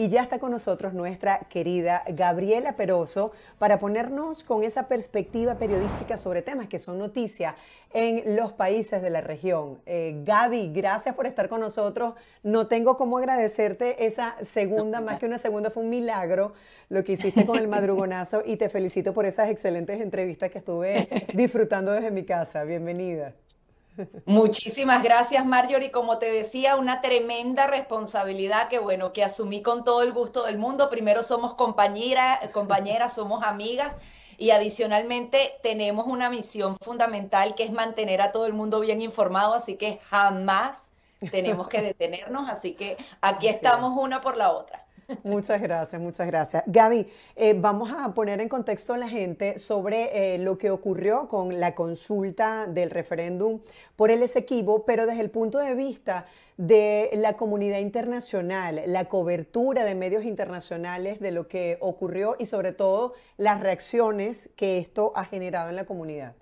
y ya está con nosotros nuestra querida Gabriela Peroso para ponernos con esa perspectiva periodística sobre temas que son noticia en los países de la región. Eh, Gaby, gracias por estar con nosotros. No tengo cómo agradecerte esa segunda, más que una segunda, fue un milagro lo que hiciste con el madrugonazo y te felicito por esas excelentes entrevistas que estuve disfrutando desde mi casa. Bienvenida. Muchísimas gracias, Marjorie. Como te decía, una tremenda responsabilidad que, bueno, que asumí con todo el gusto del mundo. Primero somos compañeras, compañeras, somos amigas y adicionalmente tenemos una misión fundamental que es mantener a todo el mundo bien informado, así que jamás tenemos que detenernos, así que aquí estamos una por la otra. Muchas gracias, muchas gracias. Gaby, eh, vamos a poner en contexto a la gente sobre eh, lo que ocurrió con la consulta del referéndum por el Esequibo, pero desde el punto de vista de la comunidad internacional, la cobertura de medios internacionales de lo que ocurrió y sobre todo las reacciones que esto ha generado en la comunidad.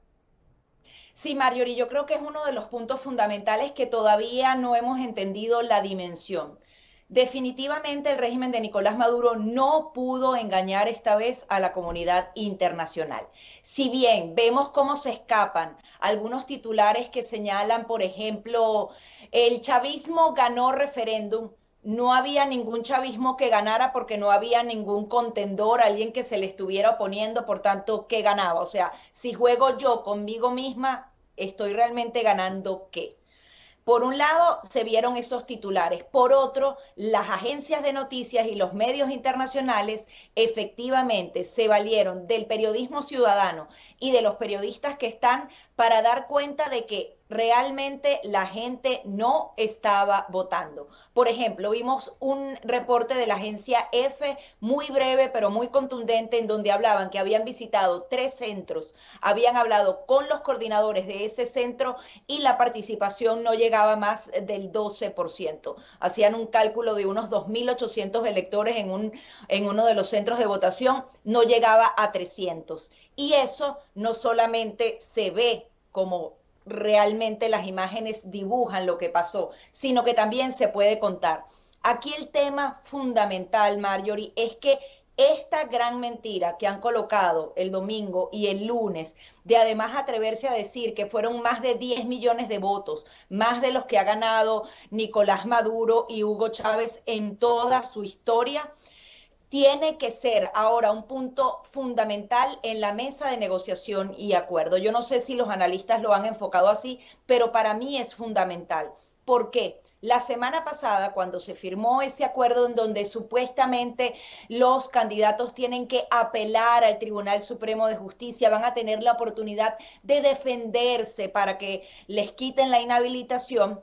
Sí, Marjorie, yo creo que es uno de los puntos fundamentales que todavía no hemos entendido la dimensión. Definitivamente el régimen de Nicolás Maduro no pudo engañar esta vez a la comunidad internacional. Si bien vemos cómo se escapan algunos titulares que señalan, por ejemplo, el chavismo ganó referéndum, no había ningún chavismo que ganara porque no había ningún contendor, alguien que se le estuviera oponiendo, por tanto, ¿qué ganaba? O sea, si juego yo conmigo misma, ¿estoy realmente ganando qué? Por un lado, se vieron esos titulares. Por otro, las agencias de noticias y los medios internacionales efectivamente se valieron del periodismo ciudadano y de los periodistas que están para dar cuenta de que realmente la gente no estaba votando. Por ejemplo, vimos un reporte de la agencia EFE muy breve pero muy contundente en donde hablaban que habían visitado tres centros, habían hablado con los coordinadores de ese centro y la participación no llegaba más del 12%. Hacían un cálculo de unos 2.800 electores en, un, en uno de los centros de votación, no llegaba a 300. Y eso no solamente se ve como realmente las imágenes dibujan lo que pasó, sino que también se puede contar. Aquí el tema fundamental, Marjorie, es que esta gran mentira que han colocado el domingo y el lunes, de además atreverse a decir que fueron más de 10 millones de votos, más de los que ha ganado Nicolás Maduro y Hugo Chávez en toda su historia, tiene que ser ahora un punto fundamental en la mesa de negociación y acuerdo. Yo no sé si los analistas lo han enfocado así, pero para mí es fundamental. ¿Por qué? La semana pasada, cuando se firmó ese acuerdo en donde supuestamente los candidatos tienen que apelar al Tribunal Supremo de Justicia, van a tener la oportunidad de defenderse para que les quiten la inhabilitación,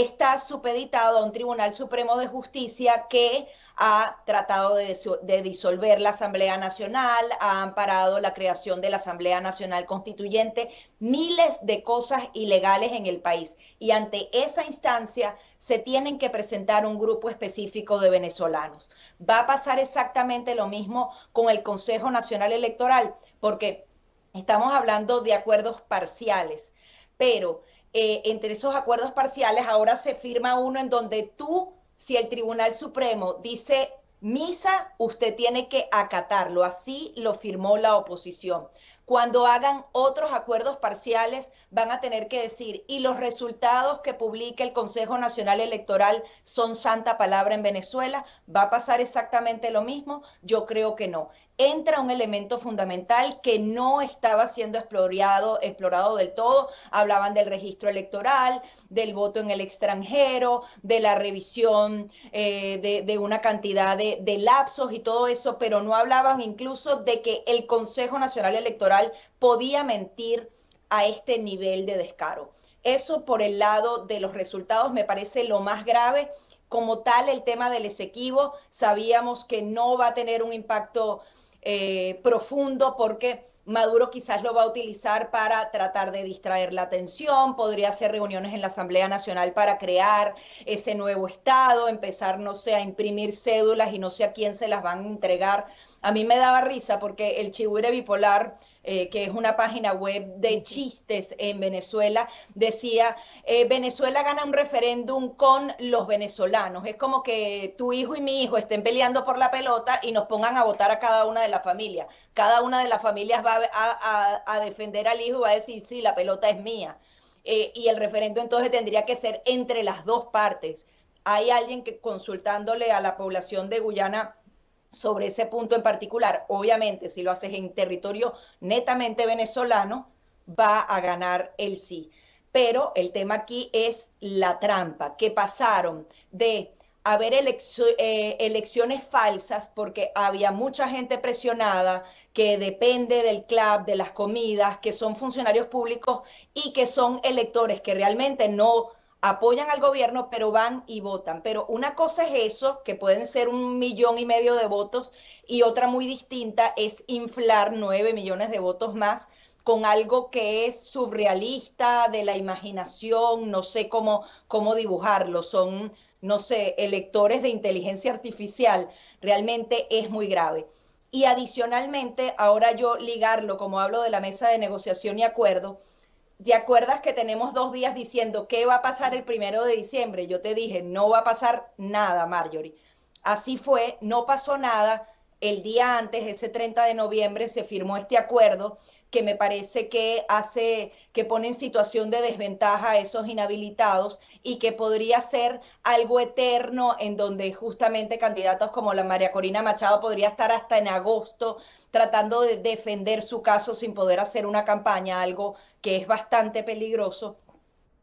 está supeditado a un Tribunal Supremo de Justicia que ha tratado de, disolver la Asamblea Nacional, ha amparado la creación de la Asamblea Nacional Constituyente, miles de cosas ilegales en el país. Y ante esa instancia se tienen que presentar un grupo específico de venezolanos. Va a pasar exactamente lo mismo con el Consejo Nacional Electoral, porque estamos hablando de acuerdos parciales, pero eh, entre esos acuerdos parciales, ahora se firma uno en donde tú, si el Tribunal Supremo dice misa, usted tiene que acatarlo. Así lo firmó la oposición. Cuando hagan otros acuerdos parciales, van a tener que decir, y los resultados que publique el Consejo Nacional Electoral son santa palabra en Venezuela, ¿va a pasar exactamente lo mismo? Yo creo que no. Entra un elemento fundamental que no estaba siendo explorado, explorado del todo. Hablaban del registro electoral, del voto en el extranjero, de la revisión eh, de, una cantidad de lapsos y todo eso, pero no hablaban incluso de que el Consejo Nacional Electoral podía mentir a este nivel de descaro. Eso por el lado de los resultados me parece lo más grave. Como tal, el tema del esequivo, sabíamos que no va a tener un impacto eh, profundo porque Maduro quizás lo va a utilizar para tratar de distraer la atención, podría hacer reuniones en la Asamblea Nacional para crear ese nuevo Estado, empezar, no sé, a imprimir cédulas y no sé a quién se las van a entregar. A mí me daba risa porque el Chigure Bipolar... Eh, que es una página web de chistes en Venezuela, decía, eh, Venezuela gana un referéndum con los venezolanos. Es como que tu hijo y mi hijo estén peleando por la pelota y nos pongan a votar a cada una de las familias. Cada una de las familias va a, defender al hijo va a decir, sí, la pelota es mía. Eh, y el referendo entonces tendría que ser entre las dos partes. Hay alguien que consultándole a la población de Guyana sobre ese punto en particular, obviamente si lo haces en territorio netamente venezolano, va a ganar el sí. Pero el tema aquí es la trampa que pasaron de haber eh, elecciones falsas porque había mucha gente presionada que depende del club, de las comidas, que son funcionarios públicos y que son electores que realmente no apoyan al gobierno, pero van y votan. Pero una cosa es eso, que pueden ser un millón y medio de votos, y otra muy distinta es inflar nueve millones de votos más con algo que es surrealista, de la imaginación, no sé cómo, cómo dibujarlo. Son no sé, electores de inteligencia artificial, realmente es muy grave. Y adicionalmente, ahora yo ligarlo, como hablo de la mesa de negociación y acuerdo, ¿te acuerdas que tenemos dos días diciendo qué va a pasar el primero de diciembre? Yo te dije, no va a pasar nada, Marjorie. Así fue, no pasó nada. El día antes, ese 30 de noviembre, se firmó este acuerdo que me parece que hace, que pone en situación de desventaja a esos inhabilitados y que podría ser algo eterno en donde justamente candidatos como la María Corina Machado podría estar hasta en agosto tratando de defender su caso sin poder hacer una campaña, algo que es bastante peligroso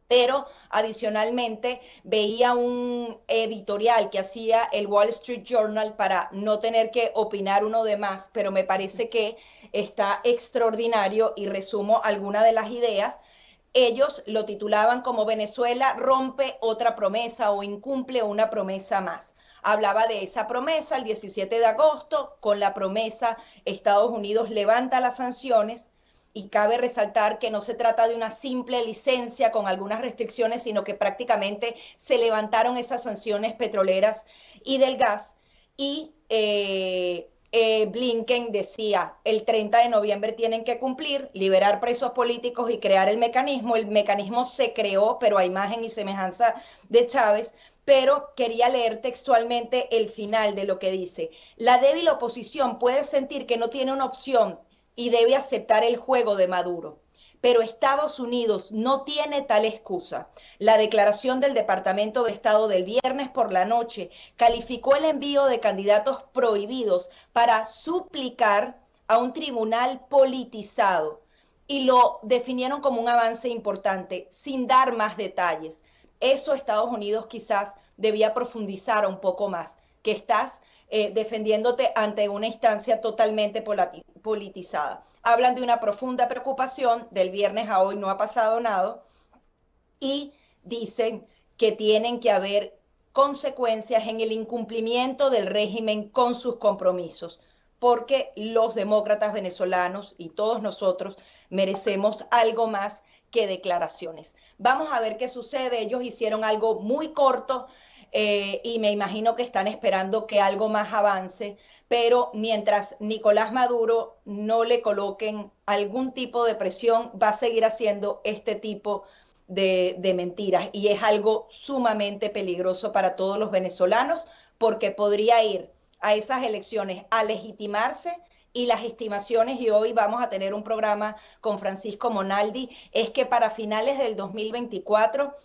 pero adicionalmente veía un editorial que hacía el Wall Street Journal para no tener que opinar uno de más, pero me parece que está extraordinario y resumo algunas de las ideas. Ellos lo titulaban como Venezuela rompe otra promesa o incumple una promesa más hablaba de esa promesa el 17 de agosto, con la promesa Estados Unidos levanta las sanciones, y cabe resaltar que no se trata de una simple licencia con algunas restricciones, sino que prácticamente se levantaron esas sanciones petroleras y del gas. Y eh, eh, Blinken decía, el 30 de noviembre tienen que cumplir, liberar presos políticos y crear el mecanismo. El mecanismo se creó, pero a imagen y semejanza de Chávez. Pero quería leer textualmente el final de lo que dice. La débil oposición puede sentir que no tiene una opción y debe aceptar el juego de Maduro. Pero Estados Unidos no tiene tal excusa. La declaración del Departamento de Estado del viernes por la noche calificó el envío de candidatos prohibidos para suplicar a un tribunal politizado y lo definieron como un avance importante, sin dar más detalles. Eso Estados Unidos quizás debía profundizar un poco más que estás eh, defendiéndote ante una instancia totalmente politizada. Hablan de una profunda preocupación, del viernes a hoy no ha pasado nada, y dicen que tienen que haber consecuencias en el incumplimiento del régimen con sus compromisos, porque los demócratas venezolanos y todos nosotros merecemos algo más que declaraciones. Vamos a ver qué sucede. Ellos hicieron algo muy corto eh, y me imagino que están esperando que algo más avance, pero mientras Nicolás Maduro no le coloquen algún tipo de presión, va a seguir haciendo este tipo de mentiras y es algo sumamente peligroso para todos los venezolanos porque podría ir a esas elecciones a legitimarse y las estimaciones, y hoy vamos a tener un programa con Francisco Monaldi, es que para finales del 2024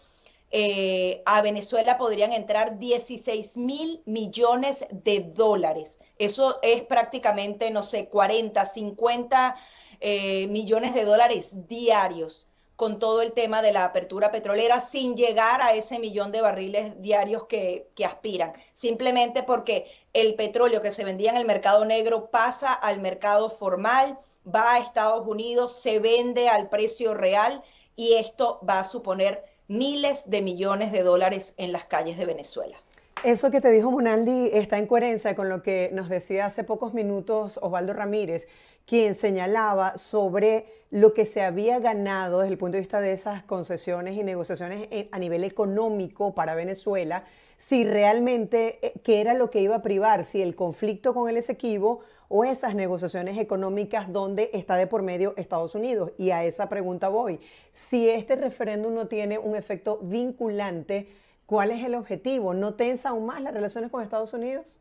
eh, a Venezuela podrían entrar 16 mil millones de dólares. Eso es prácticamente, no sé, 40, 50 eh, millones de dólares diarios con todo el tema de la apertura petrolera sin llegar a ese millón de barriles diarios que, aspiran, simplemente porque el petróleo que se vendía en el mercado negro pasa al mercado formal, va a Estados Unidos, se vende al precio real y esto va a suponer miles de millones de dólares en las calles de Venezuela. Eso que te dijo Monaldi está en coherencia con lo que nos decía hace pocos minutos Osvaldo Ramírez, quien señalaba sobre lo que se había ganado desde el punto de vista de esas concesiones y negociaciones eh, a nivel económico para Venezuela, si realmente eh, qué era lo que iba a privar, si el conflicto con el Esequibo o esas negociaciones económicas donde está de por medio Estados Unidos. Y a esa pregunta voy. Si este referéndum no tiene un efecto vinculante, ¿Cuál es el objetivo? ¿No tensa aún más las relaciones con Estados Unidos?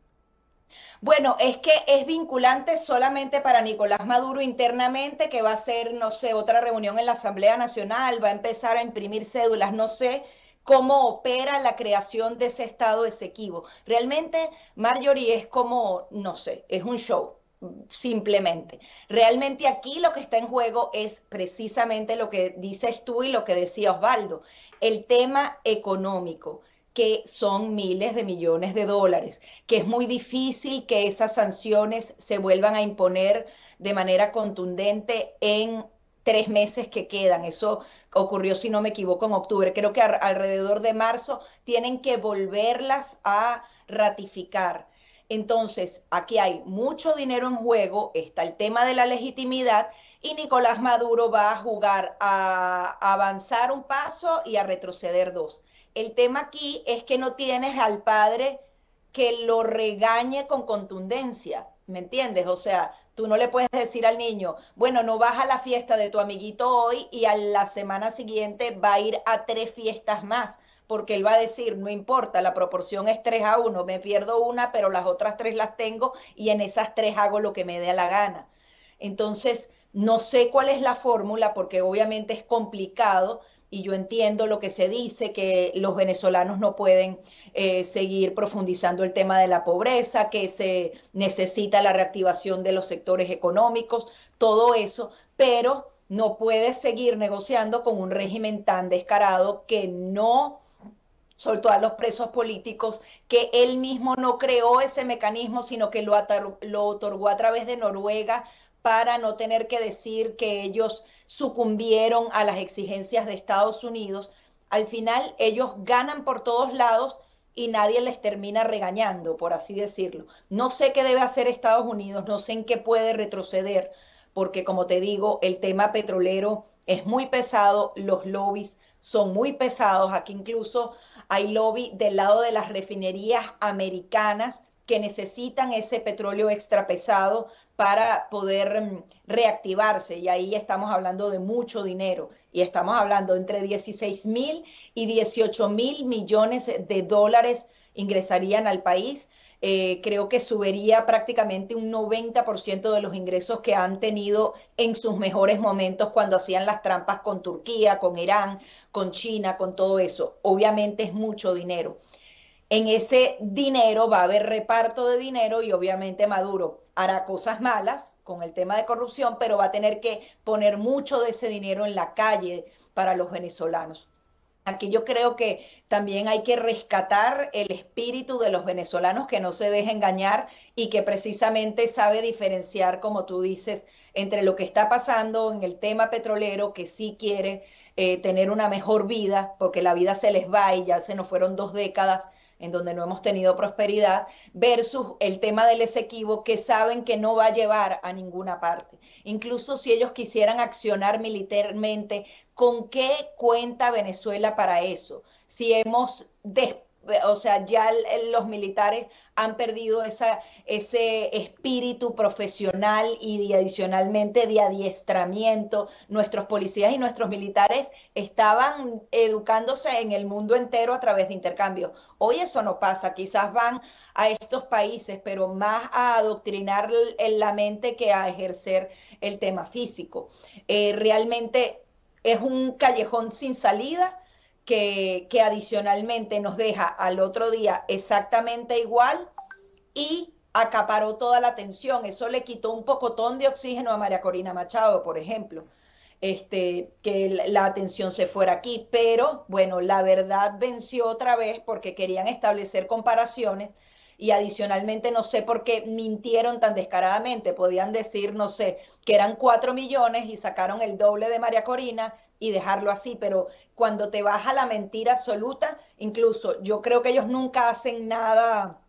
Bueno, es que es vinculante solamente para Nicolás Maduro internamente, que va a ser, no sé, otra reunión en la Asamblea Nacional, va a empezar a imprimir cédulas, no sé cómo opera la creación de ese estado exequivo. Realmente, Marjorie es como, no sé, es un show simplemente. Realmente aquí lo que está en juego es precisamente lo que dices tú y lo que decía Osvaldo, el tema económico que son miles de millones de dólares, que es muy difícil que esas sanciones se vuelvan a imponer de manera contundente en tres meses que quedan. Eso ocurrió, si no me equivoco, en octubre. Creo que alrededor de marzo tienen que volverlas a ratificar. Entonces, aquí hay mucho dinero en juego, está el tema de la legitimidad y Nicolás Maduro va a jugar a avanzar un paso y a retroceder dos. El tema aquí es que no tienes al padre que lo regañe con contundencia. ¿Me entiendes? O sea, tú no le puedes decir al niño, bueno, no vas a la fiesta de tu amiguito hoy y a la semana siguiente va a ir a tres fiestas más, porque él va a decir, no importa, la proporción es tres a uno, me pierdo una, pero las otras tres las tengo y en esas tres hago lo que me dé la gana. Entonces, no sé cuál es la fórmula porque obviamente es complicado y yo entiendo lo que se dice, que los venezolanos no pueden eh, seguir profundizando el tema de la pobreza, que se necesita la reactivación de los sectores económicos, todo eso, pero no puede seguir negociando con un régimen tan descarado que no soltó a los presos políticos, que él mismo no creó ese mecanismo, sino que lo otorgó a través de Noruega para no tener que decir que ellos sucumbieron a las exigencias de Estados Unidos. Al final ellos ganan por todos lados y nadie les termina regañando, por así decirlo. No sé qué debe hacer Estados Unidos, no sé en qué puede retroceder, porque como te digo, el tema petrolero es muy pesado, los lobbies son muy pesados, aquí incluso hay lobby del lado de las refinerías americanas que necesitan ese petróleo extra pesado para poder mm, reactivarse. Y ahí estamos hablando de mucho dinero. Y estamos hablando entre 16 mil y 18 mil millones de dólares ingresarían al país. Eh, creo que subiría prácticamente un 90% de los ingresos que han tenido en sus mejores momentos cuando hacían las trampas con Turquía, con Irán, con China, con todo eso. Obviamente es mucho dinero. En ese dinero va a haber reparto de dinero y obviamente Maduro hará cosas malas con el tema de corrupción, pero va a tener que poner mucho de ese dinero en la calle para los venezolanos. Aquí yo creo que también hay que rescatar el espíritu de los venezolanos que no se dejen engañar y que precisamente sabe diferenciar, como tú dices, entre lo que está pasando en el tema petrolero, que sí quiere eh, tener una mejor vida, porque la vida se les va y ya se nos fueron dos décadas en donde no hemos tenido prosperidad, versus el tema del Esequibo, que saben que no va a llevar a ninguna parte. Incluso si ellos quisieran accionar militarmente, ¿con qué cuenta Venezuela para eso? Si hemos o sea, ya los militares han perdido esa, ese espíritu profesional y adicionalmente de adiestramiento. Nuestros policías y nuestros militares estaban educándose en el mundo entero a través de intercambios. Hoy eso no pasa, quizás van a estos países, pero más a adoctrinar en la mente que a ejercer el tema físico. Eh, realmente es un callejón sin salida que, adicionalmente nos deja al otro día exactamente igual y acaparó toda la atención. Eso le quitó un pocotón de oxígeno a María Corina Machado, por ejemplo. Este, que la atención se fuera aquí, pero bueno, la verdad venció otra vez porque querían establecer comparaciones y adicionalmente no sé por qué mintieron tan descaradamente. Podían decir, no sé, que eran cuatro millones y sacaron el doble de María Corina y dejarlo así, pero cuando te baja la mentira absoluta, incluso yo creo que ellos nunca hacen nada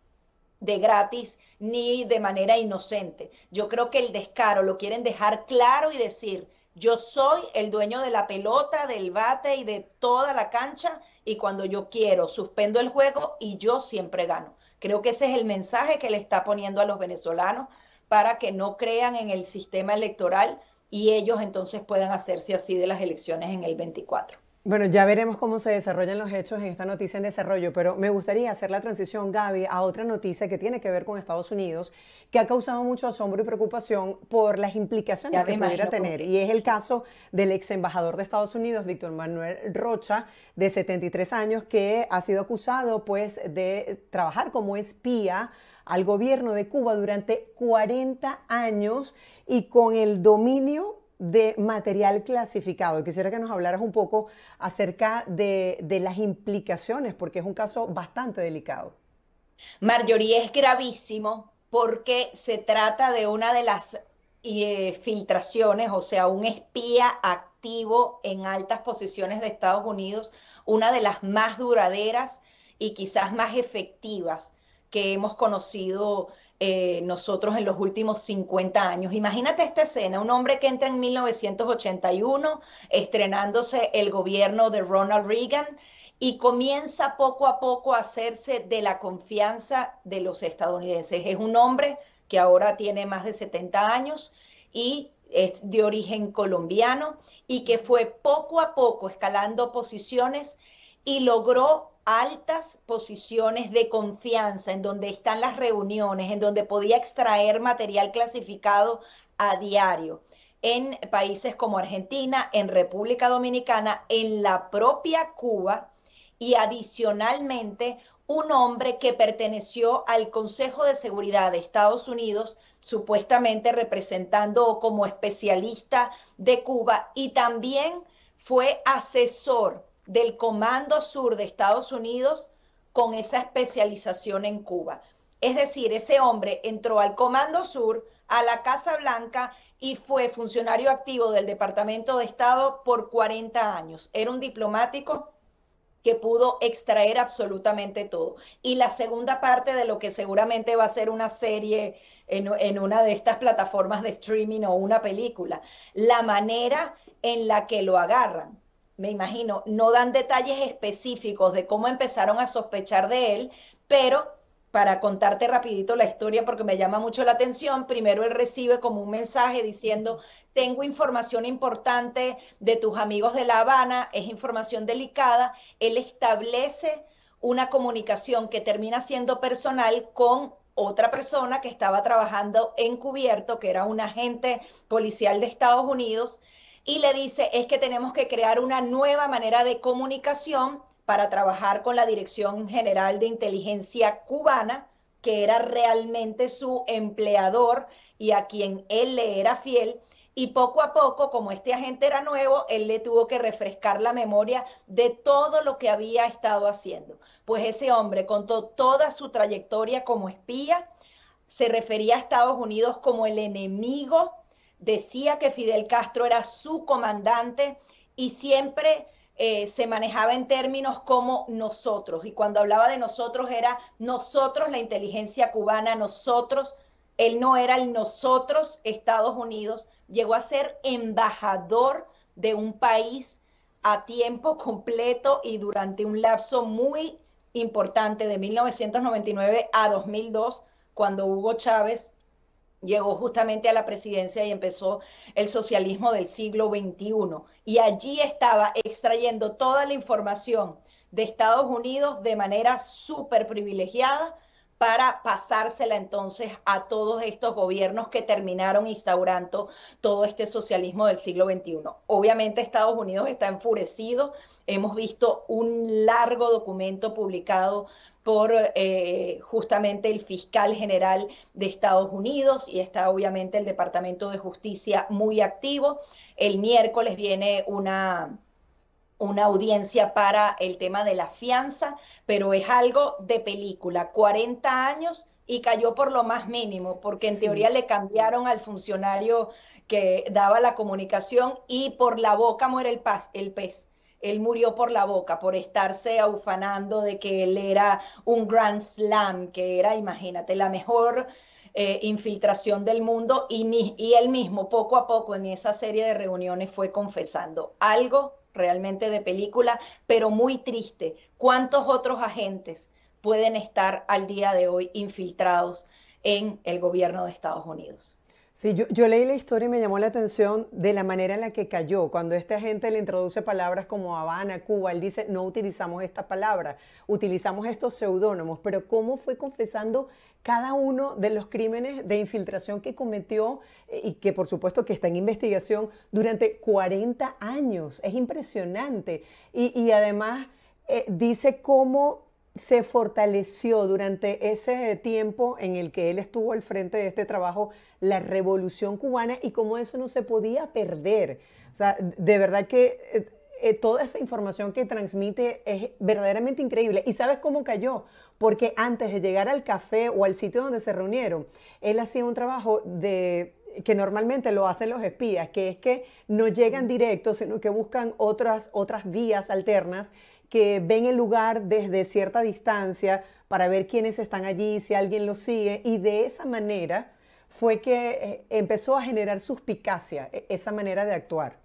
de gratis ni de manera inocente. Yo creo que el descaro lo quieren dejar claro y decir, yo soy el dueño de la pelota, del bate y de toda la cancha y cuando yo quiero suspendo el juego y yo siempre gano. Creo que ese es el mensaje que le está poniendo a los venezolanos para que no crean en el sistema electoral y ellos entonces puedan hacerse así de las elecciones en el 24. Bueno, ya veremos cómo se desarrollan los hechos en esta noticia en desarrollo, pero me gustaría hacer la transición, Gaby, a otra noticia que tiene que ver con Estados Unidos, que ha causado mucho asombro y preocupación por las implicaciones que pudiera tener. Y es el caso del ex embajador de Estados Unidos, Víctor Manuel Rocha, de 73 años, que ha sido acusado pues, de trabajar como espía al gobierno de Cuba durante 40 años y con el dominio de material clasificado. Quisiera que nos hablaras un poco acerca de, las implicaciones, porque es un caso bastante delicado. Marjorie, es gravísimo porque se trata de una de las eh, filtraciones, o sea, un espía activo en altas posiciones de Estados Unidos, una de las más duraderas y quizás más efectivas que hemos conocido eh, nosotros en los últimos 50 años. Imagínate esta escena, un hombre que entra en 1981, estrenándose el gobierno de Ronald Reagan y comienza poco a poco a hacerse de la confianza de los estadounidenses. Es un hombre que ahora tiene más de 70 años y es de origen colombiano y que fue poco a poco escalando posiciones y logró altas posiciones de confianza, en donde están las reuniones, en donde podía extraer material clasificado a diario en países como Argentina, en República Dominicana, en la propia Cuba y adicionalmente un hombre que perteneció al Consejo de Seguridad de Estados Unidos, supuestamente representando como especialista de Cuba y también fue asesor del Comando Sur de Estados Unidos con esa especialización en Cuba. Es decir, ese hombre entró al Comando Sur, a la Casa Blanca y fue funcionario activo del Departamento de Estado por 40 años. Era un diplomático que pudo extraer absolutamente todo. Y la segunda parte de lo que seguramente va a ser una serie en, una de estas plataformas de streaming o una película, la manera en la que lo agarran me imagino, no dan detalles específicos de cómo empezaron a sospechar de él, pero para contarte rapidito la historia porque me llama mucho la atención, primero él recibe como un mensaje diciendo, tengo información importante de tus amigos de La Habana, es información delicada, él establece una comunicación que termina siendo personal con otra persona que estaba trabajando encubierto, que era un agente policial de Estados Unidos y le dice, es que tenemos que crear una nueva manera de comunicación para trabajar con la Dirección General de Inteligencia Cubana, que era realmente su empleador y a quien él le era fiel. Y poco a poco, como este agente era nuevo, él le tuvo que refrescar la memoria de todo lo que había estado haciendo. Pues ese hombre contó toda su trayectoria como espía, se refería a Estados Unidos como el enemigo decía que Fidel Castro era su comandante y siempre eh, se manejaba en términos como nosotros. Y cuando hablaba de nosotros era nosotros, la inteligencia cubana, nosotros. Él no era el nosotros, Estados Unidos. Llegó a ser embajador de un país a tiempo completo y durante un lapso muy importante de 1999 a 2002, cuando Hugo Chávez llegó justamente a la presidencia y empezó el socialismo del siglo XXI. Y allí estaba extrayendo toda la información de Estados Unidos de manera súper privilegiada para pasársela entonces a todos estos gobiernos que terminaron instaurando todo este socialismo del siglo XXI. Obviamente Estados Unidos está enfurecido. Hemos visto un largo documento publicado por eh, justamente el fiscal general de Estados Unidos y está obviamente el Departamento de Justicia muy activo. El miércoles viene una una audiencia para el tema de la fianza, pero es algo de película, 40 años y cayó por lo más mínimo, porque en teoría le cambiaron al funcionario que daba la comunicación y por la boca muere el, pez. Él murió por la boca, por estarse aufanando de que él era un Grand Slam, que era, imagínate, la mejor eh, infiltración del mundo y, y él mismo poco a poco en esa serie de reuniones fue confesando algo realmente de película, pero muy triste. ¿Cuántos otros agentes pueden estar al día de hoy infiltrados en el gobierno de Estados Unidos? Sí, yo, leí la historia y me llamó la atención de la manera en la que cayó. Cuando esta gente le introduce palabras como Habana, Cuba, él dice, no utilizamos esta palabra, utilizamos estos seudónimos, pero cómo fue confesando cada uno de los crímenes de infiltración que cometió eh, y que por supuesto que está en investigación durante 40 años. Es impresionante. Y, además eh, dice cómo se fortaleció durante ese tiempo en el que él estuvo al frente de este trabajo, la revolución cubana y cómo eso no se podía perder. O sea, de verdad que eh, eh, toda esa información que transmite es verdaderamente increíble. ¿Y sabes cómo cayó? Porque antes de llegar al café o al sitio donde se reunieron, él hacía un trabajo de que normalmente lo hacen los espías, que es que no llegan directos, sino que buscan otras, otras vías alternas que ven el lugar desde cierta distancia para ver quiénes están allí, si alguien los sigue, y de esa manera fue que eh, empezó a generar suspicacia, e, esa manera de actuar.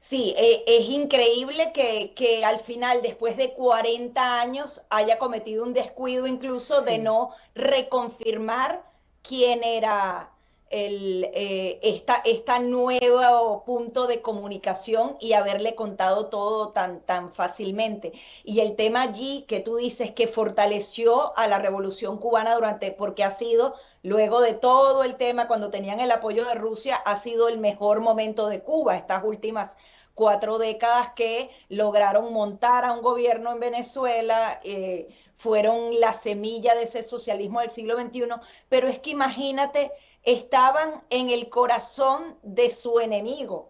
Sí, e, es increíble que, al final, después de 40 años, haya cometido un descuido incluso de no reconfirmar quién era el, eh, esta, esta nuevo punto de comunicación y haberle contado todo tan, tan fácilmente. Y el tema allí que tú dices que fortaleció a la revolución cubana durante, porque ha sido, luego de todo el tema, cuando tenían el apoyo de Rusia, ha sido el mejor momento de Cuba, estas últimas cuatro décadas que lograron montar a un gobierno en Venezuela, eh, fueron la semilla de ese socialismo del siglo XXI, pero es que imagínate estaban en el corazón de su enemigo,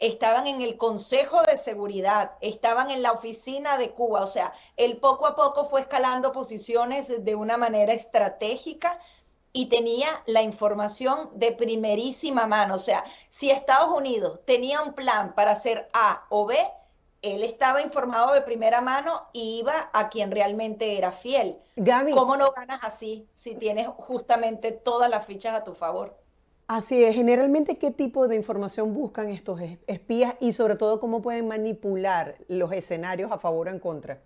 estaban en el Consejo de Seguridad, estaban en la oficina de Cuba, o sea, él poco a poco fue escalando posiciones de una manera estratégica y tenía la información de primerísima mano, o sea, si Estados Unidos tenía un plan para hacer A o B, él estaba informado de primera mano y iba a quien realmente era fiel. Gaby. ¿Cómo no ganas así si tienes justamente todas las fichas a tu favor? Así es, generalmente qué tipo de información buscan estos espías y sobre todo cómo pueden manipular los escenarios a favor o en contra.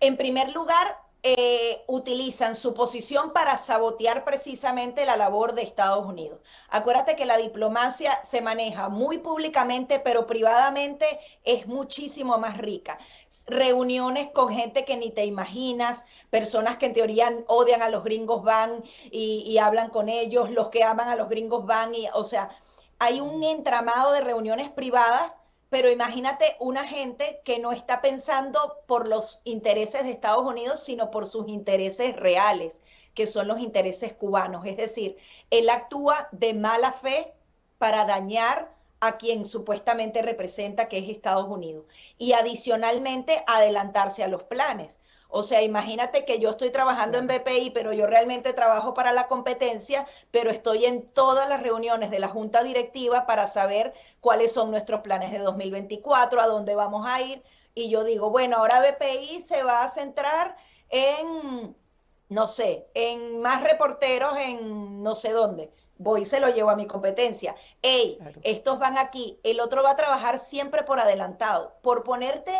En primer lugar, eh, utilizan su posición para sabotear precisamente la labor de Estados Unidos. Acuérdate que la diplomacia se maneja muy públicamente, pero privadamente es muchísimo más rica. Reuniones con gente que ni te imaginas, personas que en teoría odian a los gringos van y, y hablan con ellos, los que aman a los gringos van y, o sea, hay un entramado de reuniones privadas pero imagínate una gente que no está pensando por los intereses de Estados Unidos, sino por sus intereses reales, que son los intereses cubanos. Es decir, él actúa de mala fe para dañar a quien supuestamente representa, que es Estados Unidos. Y adicionalmente, adelantarse a los planes. O sea, imagínate que yo estoy trabajando en BPI, pero yo realmente trabajo para la competencia, pero estoy en todas las reuniones de la junta directiva para saber cuáles son nuestros planes de 2024, a dónde vamos a ir. Y yo digo, bueno, ahora BPI se va a centrar en, no sé, en más reporteros en no sé dónde voy y se lo llevo a mi competencia. Hey, estos van aquí, el otro va a trabajar siempre por adelantado, por ponerte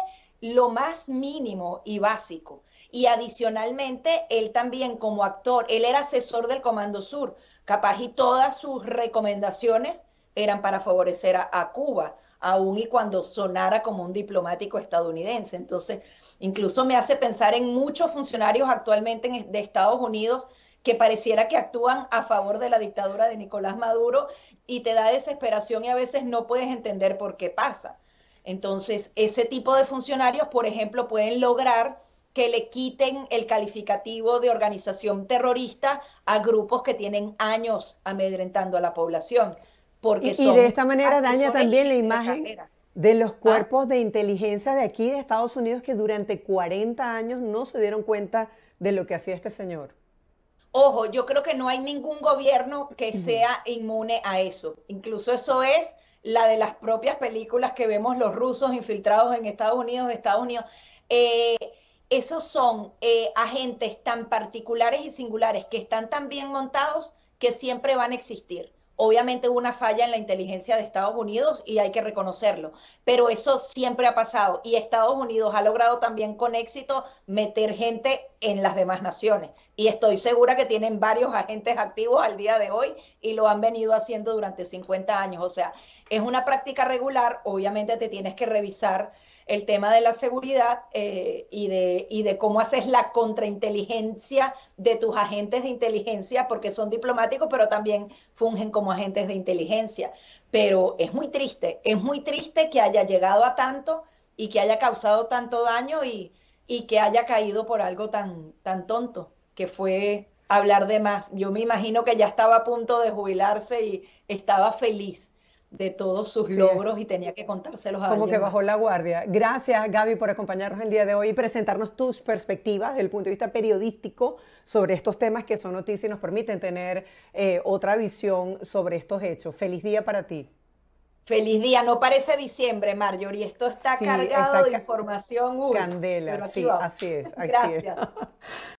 lo más mínimo y básico. Y adicionalmente, él también como actor, él era asesor del Comando Sur, capaz y todas sus recomendaciones eran para favorecer a, Cuba, aun y cuando sonara como un diplomático estadounidense. Entonces, incluso me hace pensar en muchos funcionarios actualmente de Estados Unidos que pareciera que actúan a favor de la dictadura de Nicolás Maduro y te da desesperación y a veces no puedes entender por qué pasa. Entonces, ese tipo de funcionarios, por ejemplo, pueden lograr que le quiten el calificativo de organización terrorista a grupos que tienen años amedrentando a la población. Porque y, de esta manera daña también la imagen de los ah. cuerpos de inteligencia de aquí de Estados Unidos que durante 40 años no se dieron cuenta de lo que hacía este señor. Ojo, yo creo que no hay ningún gobierno que sea inmune a eso. Incluso eso es la de las propias películas que vemos los rusos infiltrados en Estados Unidos, Estados Unidos. Eh, esos son eh, agentes tan particulares y singulares que están tan bien montados que siempre van a existir. Obviamente hubo una falla en la inteligencia de Estados Unidos y hay que reconocerlo, pero eso siempre ha pasado y Estados Unidos ha logrado también con éxito meter gente en las demás naciones y estoy segura que tienen varios agentes activos al día de hoy y lo han venido haciendo durante 50 años. O sea, es una práctica regular, obviamente te tienes que revisar el tema de la seguridad eh, y, de, de cómo haces la contrainteligencia de tus agentes de inteligencia, porque son diplomáticos, pero también fungen como agentes de inteligencia. Pero es muy triste, es muy triste que haya llegado a tanto y que haya causado tanto daño y, que haya caído por algo tan tonto que fue hablar de más. Yo me imagino que ya estaba a punto de jubilarse y estaba feliz de todos sus logros y tenía que contárselos a Como que bajó la guardia. Gracias, Gaby, por acompañarnos el día de hoy y presentarnos tus perspectivas desde el punto de vista periodístico sobre estos temas que son noticias y nos permiten tener eh, otra visión sobre estos hechos. Feliz día para ti. Feliz día, no parece diciembre, Marjorie, esto está cargado de información. candela, sí, así es. Gracias.